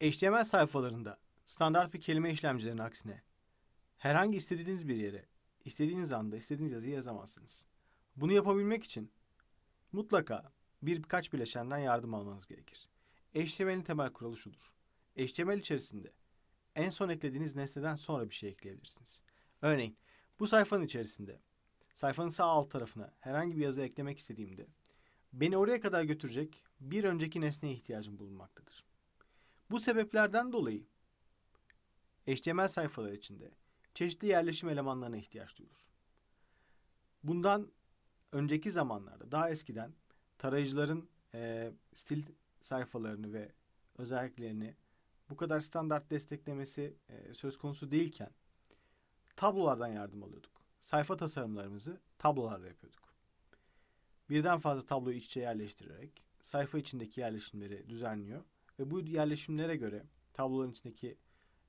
HTML sayfalarında standart bir kelime işlemcilerinin aksine herhangi istediğiniz bir yere istediğiniz anda istediğiniz yazıyı yazamazsınız. Bunu yapabilmek için mutlaka birkaç bileşenden yardım almanız gerekir. HTML'in temel kuralı şudur. HTML içerisinde en son eklediğiniz nesneden sonra bir şey ekleyebilirsiniz. Örneğin bu sayfanın içerisinde sayfanın sağ alt tarafına herhangi bir yazı eklemek istediğimde beni oraya kadar götürecek bir önceki nesneye ihtiyacım bulunmaktadır. Bu sebeplerden dolayı HTML sayfalar içinde çeşitli yerleşim elemanlarına ihtiyaç duyulur. Bundan önceki zamanlarda daha eskiden tarayıcıların e, stil sayfalarını ve özelliklerini bu kadar standart desteklemesi e, söz konusu değilken tablolardan yardım alıyorduk. Sayfa tasarımlarımızı tablolarla yapıyorduk. Birden fazla tabloyu iç içe yerleştirerek sayfa içindeki yerleşimleri düzenliyor ve bu yerleşimlere göre tabloların içindeki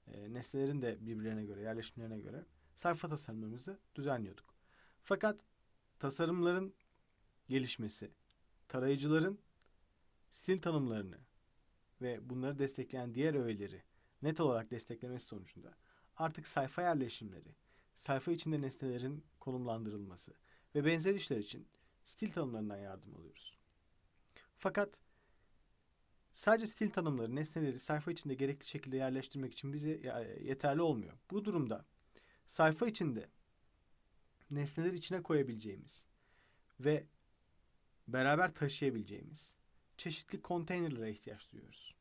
e, nesnelerin de birbirlerine göre, yerleşimlerine göre sayfa tasarımlarımızı düzenliyorduk. Fakat tasarımların gelişmesi, tarayıcıların stil tanımlarını ve bunları destekleyen diğer öğeleri net olarak desteklemesi sonucunda artık sayfa yerleşimleri, sayfa içinde nesnelerin konumlandırılması ve benzer işler için stil tanımlarından yardım alıyoruz. Fakat Sadece stil tanımları, nesneleri sayfa içinde gerekli şekilde yerleştirmek için bize e, yeterli olmuyor. Bu durumda sayfa içinde nesneleri içine koyabileceğimiz ve beraber taşıyabileceğimiz çeşitli konteynerlere ihtiyaç duyuyoruz.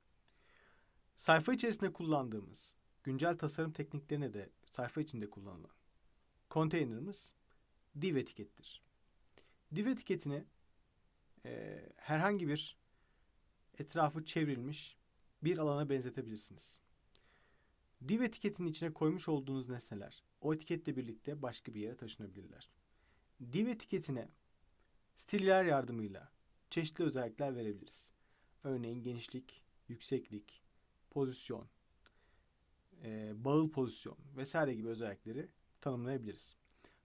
Sayfa içerisinde kullandığımız güncel tasarım tekniklerine de sayfa içinde kullanılan konteynerımız div etikettir. Div etiketini e, herhangi bir etrafı çevrilmiş bir alana benzetebilirsiniz. Div etiketinin içine koymuş olduğunuz nesneler o etiketle birlikte başka bir yere taşınabilirler. Div etiketine stiller yardımıyla çeşitli özellikler verebiliriz. Örneğin genişlik, yükseklik, pozisyon, e, bağıl pozisyon vesaire gibi özellikleri tanımlayabiliriz.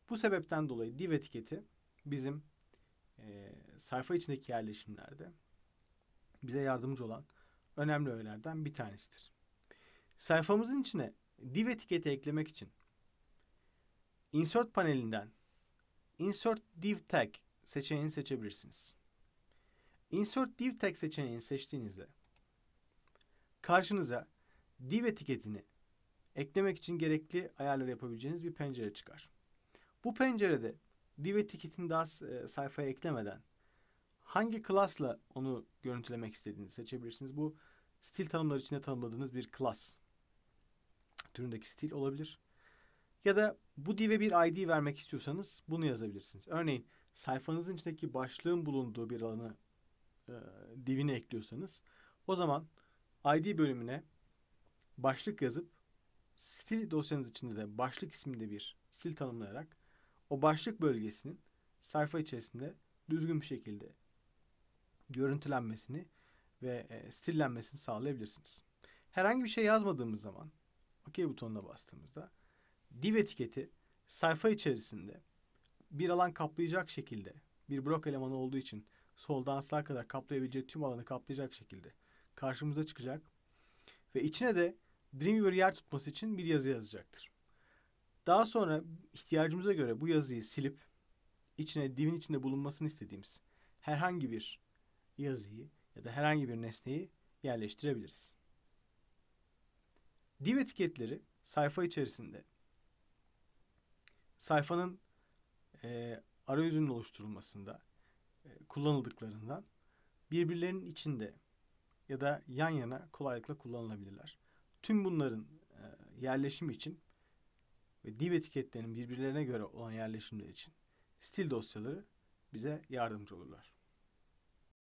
Bu sebepten dolayı div etiketi bizim e, sayfa içindeki yerleşimlerde bize yardımcı olan önemli öğelerden bir tanesidir. Sayfamızın içine div etiketi eklemek için insert panelinden insert div tag seçeneğini seçebilirsiniz. Insert div tag seçeneğini seçtiğinizde karşınıza div etiketini eklemek için gerekli ayarları yapabileceğiniz bir pencere çıkar. Bu pencerede div etiketini daha e, sayfaya eklemeden hangi klasla onu görüntülemek istediğinizi seçebilirsiniz. Bu stil tanımları içinde tanımladığınız bir klas türündeki stil olabilir. Ya da bu div'e bir ID vermek istiyorsanız bunu yazabilirsiniz. Örneğin sayfanızın içindeki başlığın bulunduğu bir alanı e, divine ekliyorsanız o zaman ID bölümüne başlık yazıp stil dosyanız içinde de başlık isminde bir stil tanımlayarak o başlık bölgesinin sayfa içerisinde düzgün bir şekilde görüntülenmesini ve e, stillenmesini sağlayabilirsiniz. Herhangi bir şey yazmadığımız zaman OK butonuna bastığımızda div etiketi sayfa içerisinde bir alan kaplayacak şekilde bir blok elemanı olduğu için soldan sağa kadar kaplayabilecek tüm alanı kaplayacak şekilde karşımıza çıkacak ve içine de Dreamweaver yer tutması için bir yazı yazacaktır. Daha sonra ihtiyacımıza göre bu yazıyı silip içine divin içinde bulunmasını istediğimiz herhangi bir yazıyı ya da herhangi bir nesneyi yerleştirebiliriz. Div etiketleri sayfa içerisinde sayfanın e, arayüzünün oluşturulmasında e, kullanıldıklarından birbirlerinin içinde ya da yan yana kolaylıkla kullanılabilirler. Tüm bunların e, yerleşimi için ve div etiketlerinin birbirlerine göre olan yerleşimleri için stil dosyaları bize yardımcı olurlar.